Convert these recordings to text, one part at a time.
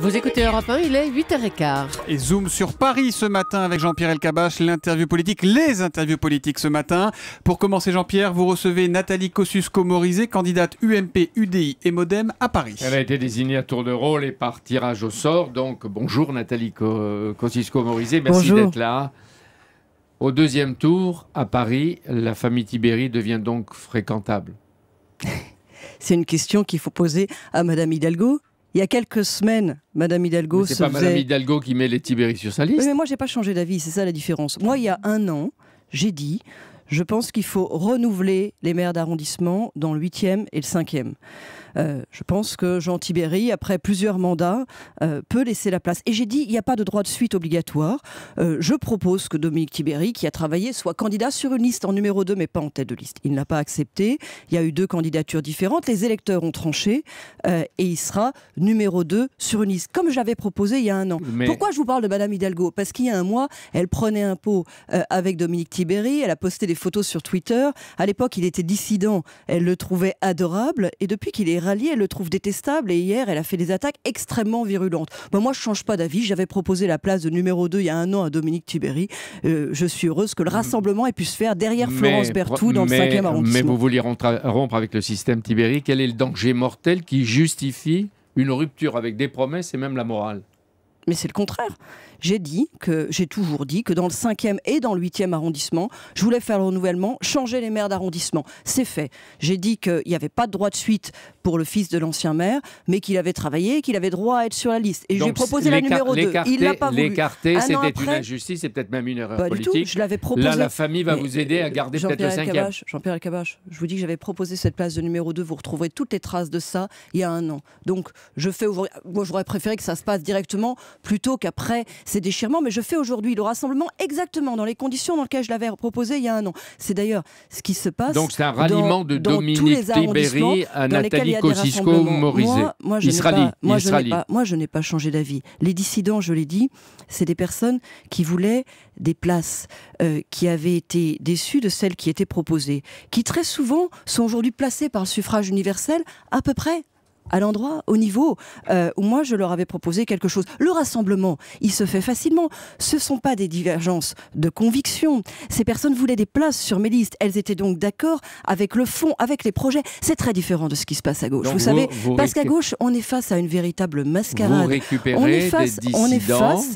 Vous écoutez Europe 1, il est 8h15. Et zoom sur Paris ce matin avec Jean-Pierre Elkabach, l'interview politique, les interviews politiques ce matin. Pour commencer, Jean-Pierre, vous recevez Nathalie Kosciusko-Morizet, candidate UMP, UDI et Modem à Paris. Elle a été désignée à tour de rôle et par tirage au sort. Donc bonjour Nathalie Kosciusko-Morizet, merci d'être là. Au deuxième tour, à Paris, la famille Tibéri devient donc fréquentable. C'est une question qu'il faut poser à Madame Hidalgo il y a quelques semaines, Madame Hidalgo C'est pas Madame Hidalgo qui met les Tibéri sur sa liste. Oui, mais moi, j'ai pas changé d'avis. C'est ça la différence. Moi, il y a un an, j'ai dit. Je pense qu'il faut renouveler les maires d'arrondissement dans le 8e et le 5e. Euh, je pense que Jean Tibéry, après plusieurs mandats, euh, peut laisser la place. Et j'ai dit, il n'y a pas de droit de suite obligatoire. Euh, je propose que Dominique Tibéry, qui a travaillé, soit candidat sur une liste en numéro 2, mais pas en tête de liste. Il n'a pas accepté. Il y a eu deux candidatures différentes. Les électeurs ont tranché et il sera numéro 2 sur une liste, comme j'avais proposé il y a un an. Pourquoi je vous parle de Madame Hidalgo Parce qu'il y a un mois, elle prenait un pot avec Dominique Tibéry. Elle a posté des photos sur Twitter. À l'époque, il était dissident. Elle le trouvait adorable. Et depuis qu'il est elle le trouve détestable et hier, elle a fait des attaques extrêmement virulentes. moi, je change pas d'avis. J'avais proposé la place de numéro 2 il y a un an à Dominique Tibéry. Euh, je suis heureuse que le rassemblement ait pu se faire derrière Florence Bertou dans le 5e arrondissement. Mais vous vouliez rompre avec le système tibéri Quel est le danger mortel qui justifie une rupture avec des promesses et même la morale mais c'est le contraire j'ai dit que j'ai toujours dit que dans le 5e et dans le 8e arrondissement, je voulais faire le renouvellement, changer les maires d'arrondissement. C'est fait. J'ai dit qu'il n'y avait pas de droit de suite pour le fils de l'ancien maire, mais qu'il avait travaillé, qu'il avait droit à être sur la liste. Et j'ai proposé la numéro 2. Il l'a pas voulu. L'écarter, c'était une injustice, et peut-être même une erreur politique. Je l'avais proposé. Là, la famille va vous aider à euh, garder peut-être le 5e. Jean-Pierre Alcabache, je vous dis que j'avais proposé cette place de numéro 2. Vous retrouverez toutes les traces de ça il y a un an. Donc, je fais ouvrir... Moi, j'aurais préféré que ça se passe directement plutôt qu'après c'est déchirement, mais je fais aujourd'hui le rassemblement exactement dans les conditions dans lesquelles je l'avais proposé il y a un an. C'est d'ailleurs ce qui se passe. Donc c'est un ralliement de Dominique Tibéry à Nathalie Kosciusko-Morizet. Moi, moi, je n'ai pas, moi, je n'ai pas changé d'avis. Les dissidents, je l'ai dit, c'est des personnes qui voulaient des places, euh, qui avaient été déçues de celles qui étaient proposées, qui très souvent sont aujourd'hui placées par le suffrage universel à peu près à l'endroit, au niveau euh, où moi je leur avais proposé quelque chose. Le rassemblement, il se fait facilement. Ce ne sont pas des divergences de conviction. Ces personnes voulaient des places sur mes listes. Elles étaient donc d'accord avec le fond, avec les projets. C'est très différent de ce qui se passe à gauche. Vous, savez, parce qu'à gauche, on est face à une véritable mascarade. on est face,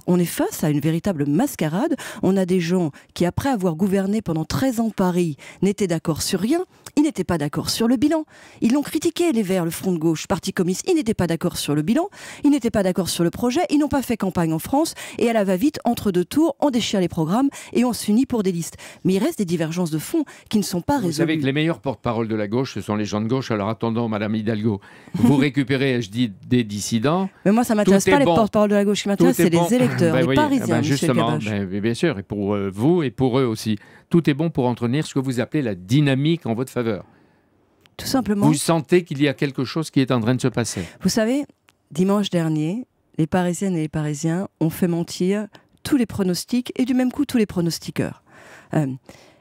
on est face à une véritable mascarade. On a des gens qui, après avoir gouverné pendant 13 ans Paris, n'étaient d'accord sur rien ils n'étaient pas d'accord sur le bilan. Ils l'ont critiqué, les Verts, le Front de gauche, Parti communiste. Ils n'étaient pas d'accord sur le bilan. Ils n'étaient pas d'accord sur le projet. Ils n'ont pas fait campagne en France. Et à la va-vite, entre deux tours, on déchire les programmes et on s'unit pour des listes. Mais il reste des divergences de fond qui ne sont pas résolues. Vous savez que les meilleurs porte-parole de la gauche, ce sont les gens de gauche. Alors attendons, Madame Hidalgo, vous récupérez, je dis, des dissidents. Mais moi, ça m'intéresse pas les porte-parole de la gauche. qui m'intéresse, c'est les électeurs, ben les Parisiens, ah ben justement, ben bien sûr, et pour euh, vous et pour eux aussi. Tout est bon pour entretenir ce que vous appelez la dynamique en votre faveur. Tout simplement. Vous sentez qu'il y a quelque chose qui est en train de se passer. Vous savez, dimanche dernier, les Parisiennes et les Parisiens ont fait mentir tous les pronostics et du même coup tous les pronostiqueurs. Euh,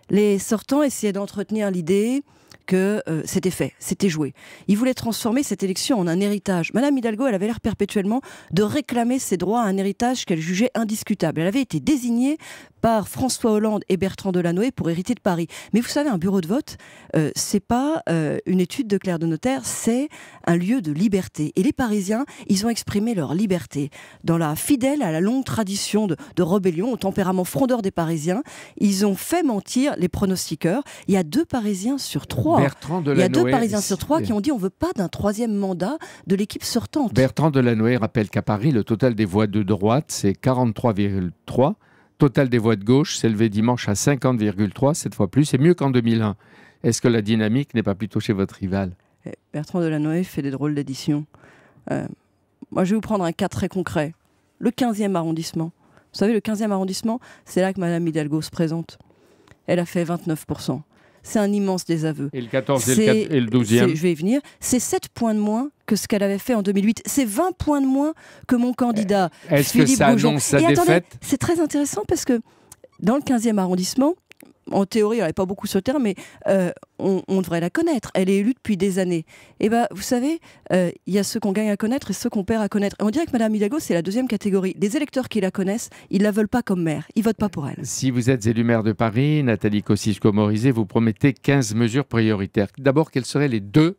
les sortants essayaient d'entretenir l'idée que euh, c'était fait, c'était joué. Ils voulaient transformer cette élection en un héritage. Madame Hidalgo, elle avait l'air perpétuellement de réclamer ses droits à un héritage qu'elle jugeait indiscutable. Elle avait été désignée par François Hollande et Bertrand Delanoë pour hériter de Paris. Mais vous savez, un bureau de vote, ce euh, c'est pas euh, une étude de Claire de Notaire, c'est un lieu de liberté. Et les Parisiens, ils ont exprimé leur liberté. Dans la fidèle à la longue tradition de, rébellion, au tempérament frondeur des Parisiens, ils ont fait mentir les pronostiqueurs. Il y a deux Parisiens sur trois. Il y a deux Parisiens sur trois qui ont dit on veut pas d'un troisième mandat de l'équipe sortante. Bertrand Delanoë rappelle qu'à Paris, le total des voix de droite, c'est 43,3 total des voix de gauche s'élevait dimanche à 50,3, cette fois plus, c'est mieux qu'en 2001. Est-ce que la dynamique n'est pas plutôt chez votre rival eh, Bertrand Delanoë fait des drôles d'éditions. Euh, moi, je vais vous prendre un cas très concret. Le 15e arrondissement. Vous savez, le 15e arrondissement, c'est là que Madame Hidalgo se présente. Elle a fait 29%. C'est un immense désaveu. Et le 14 et le, et le 12e Je vais y venir. C'est 7 points de moins que ce qu'elle avait fait en 2008. C'est 20 points de moins que mon candidat. Eh, est-ce que ça annonce sa défaite C'est très intéressant parce que dans le 15e arrondissement, en théorie, on n'avait pas beaucoup ce terme, mais euh, on, devrait la connaître. Elle est élue depuis des années. Et eh bien, vous savez, euh, il y a ceux qu'on gagne à connaître et ceux qu'on perd à connaître. Et on dirait que Mme Hidalgo, c'est la deuxième catégorie. Les électeurs qui la connaissent, ils la veulent pas comme maire. Ils votent pas pour elle. Si vous êtes élue maire de Paris, Nathalie Kosciusko-Morizet, vous promettez 15 mesures prioritaires. D'abord, quelles seraient les deux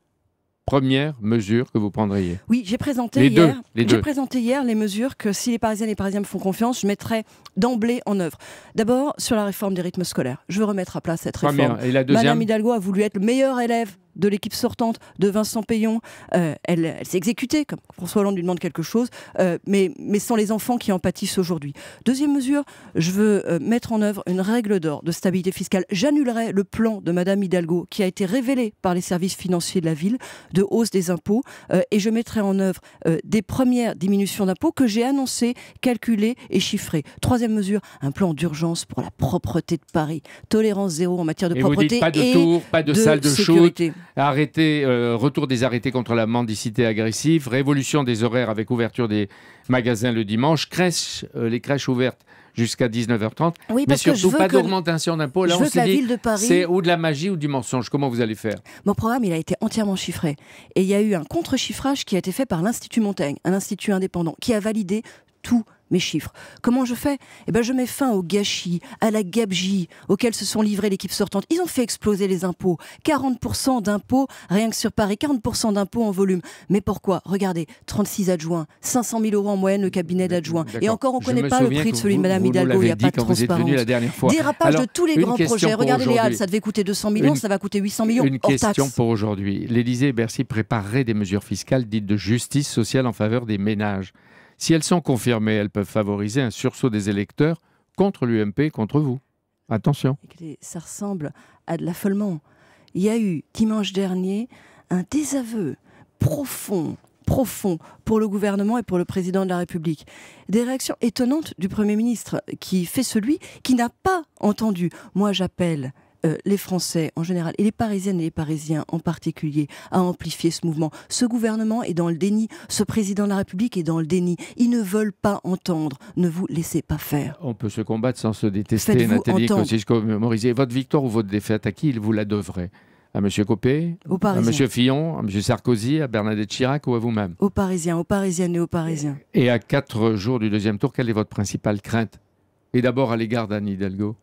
première mesure que vous prendriez Oui, j'ai présenté, hier, les présenté hier les mesures que, si les Parisiennes et les Parisiens me font confiance, je mettrai d'emblée en œuvre. D'abord, sur la réforme des rythmes scolaires. Je veux remettre à place cette réforme. Madame Hidalgo a voulu être le meilleur élève de l'équipe sortante, de Vincent Payon. Euh, elle, s'est exécutée, comme François Hollande lui demande quelque chose, euh, mais, sans les enfants qui en pâtissent aujourd'hui. Deuxième mesure, je veux euh, mettre en œuvre une règle d'or de stabilité fiscale. J'annulerai le plan de Madame Hidalgo, qui a été révélé par les services financiers de la ville, de hausse des impôts, et je mettrai en œuvre des premières diminutions d'impôts que j'ai annoncées, calculées et chiffrées. Troisième mesure, un plan d'urgence pour la propreté de Paris. Tolérance zéro en matière de propreté. pas de et pas de, salle de sécurité. Arrêté, euh, retour des arrêtés contre la mendicité agressive, révolution des horaires avec ouverture des magasins le dimanche, crèche, euh, les crèches ouvertes jusqu'à 19h30. Oui, mais surtout pas d'augmentation d'impôts. Là, on dit, c'est ou de la magie ou du mensonge. Comment vous allez faire Mon programme, il a été entièrement chiffré. Et il y a eu un contre-chiffrage qui a été fait par l'Institut Montaigne, un institut indépendant, qui a validé tous mes chiffres. Comment je fais Eh ben, je mets fin au gâchis, à la gabegie auquel se sont livrés l'équipe sortante. Ils ont fait exploser les impôts. 40% d'impôts rien que sur Paris, 40% d'impôts en volume. Mais pourquoi Regardez, 36 adjoints, 500 000 euros en moyenne le cabinet d'adjoints. Et encore, on ne connaît pas le prix de celui de Madame Hidalgo. Il n'y a pas de transparence. dernière Dérapage de tous les grands projets. Regardez les Halles, ça devait coûter 200 millions, ça va coûter 800 millions. Une question pour aujourd'hui. L'Élysée et Bercy prépareraient des mesures fiscales dites de justice sociale en faveur des ménages. Si elles sont confirmées, elles peuvent favoriser un sursaut des électeurs contre l'UMP, contre vous. Attention. Ça ressemble à de l'affolement. Il y a eu, dimanche dernier, un désaveu profond, profond pour le gouvernement et pour le président de la République. Des réactions étonnantes du Premier ministre qui fait celui qui n'a pas entendu. Moi, j'appelle euh, les Français en général et les Parisiennes et les Parisiens en particulier à amplifier ce mouvement. Ce gouvernement est dans le déni, ce président de la République est dans le déni. Ils ne veulent pas entendre. Ne vous laissez pas faire. On peut se combattre sans se détester, Nathalie Kosciusko-Morizet. Votre victoire ou votre défaite, à qui il vous la devrait à M. Copé, à M. Fillon, à M. Sarkozy, à Bernadette Chirac ou à vous-même Aux Parisiens, aux Parisiennes et aux Parisiens. Et à quatre jours du deuxième tour, quelle est votre principale crainte Et d'abord à l'égard d'Anne Hidalgo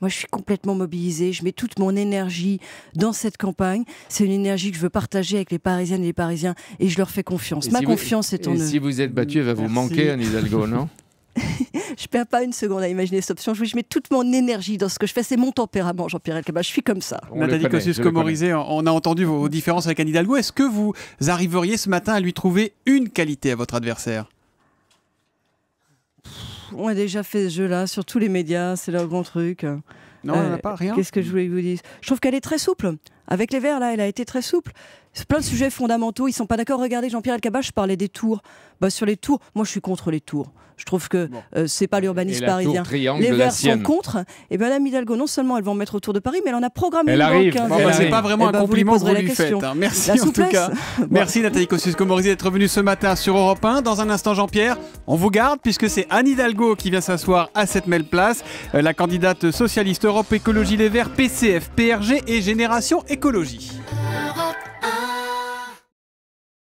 moi, je suis complètement mobilisée. Je mets toute mon énergie dans cette campagne. C'est une énergie que je veux partager avec les Parisiennes et les Parisiens et je leur fais confiance. Ma confiance est en eux. Si vous êtes battu, elle va vous manquer, Anne Hidalgo, non je ne perds pas une seconde à imaginer cette option. Je, mets toute mon énergie dans ce que je fais. C'est mon tempérament, Jean-Pierre Elkabach. Je suis comme ça. On Nathalie Kosciusko-Morizet, on a entendu vos différences avec Anne Hidalgo. Est-ce que vous arriveriez ce matin à lui trouver une qualité à votre adversaire on a déjà fait ce jeu-là sur tous les médias, c'est leur grand truc. Non, on n'a euh, pas rien. Qu'est-ce que je voulais vous dire Je trouve qu'elle est très souple. Avec les verres, là, elle a été très souple plein de sujets fondamentaux, ils sont pas d'accord. Regardez, Jean-Pierre je parlais des tours. Bah, sur les tours, moi je suis contre les tours. Je trouve que ce euh, n'est c'est pas l'urbanisme parisien. Les Verts sont contre. Et eh bien, Madame Hidalgo, non seulement elle va en mettre autour de Paris, mais elle en a programmé. Elle arrive. bah, c'est pas vraiment eh un compliment vous lui faites. Hein. Merci en tout cas. Merci Nathalie Kosciusko-Morizet d'être venue ce matin sur Europe 1. Dans un instant, Jean-Pierre, on vous garde puisque c'est Anne Hidalgo qui vient s'asseoir à cette même place. Euh, la candidate socialiste Europe Écologie Les Verts, PCF, PRG et Génération Écologie.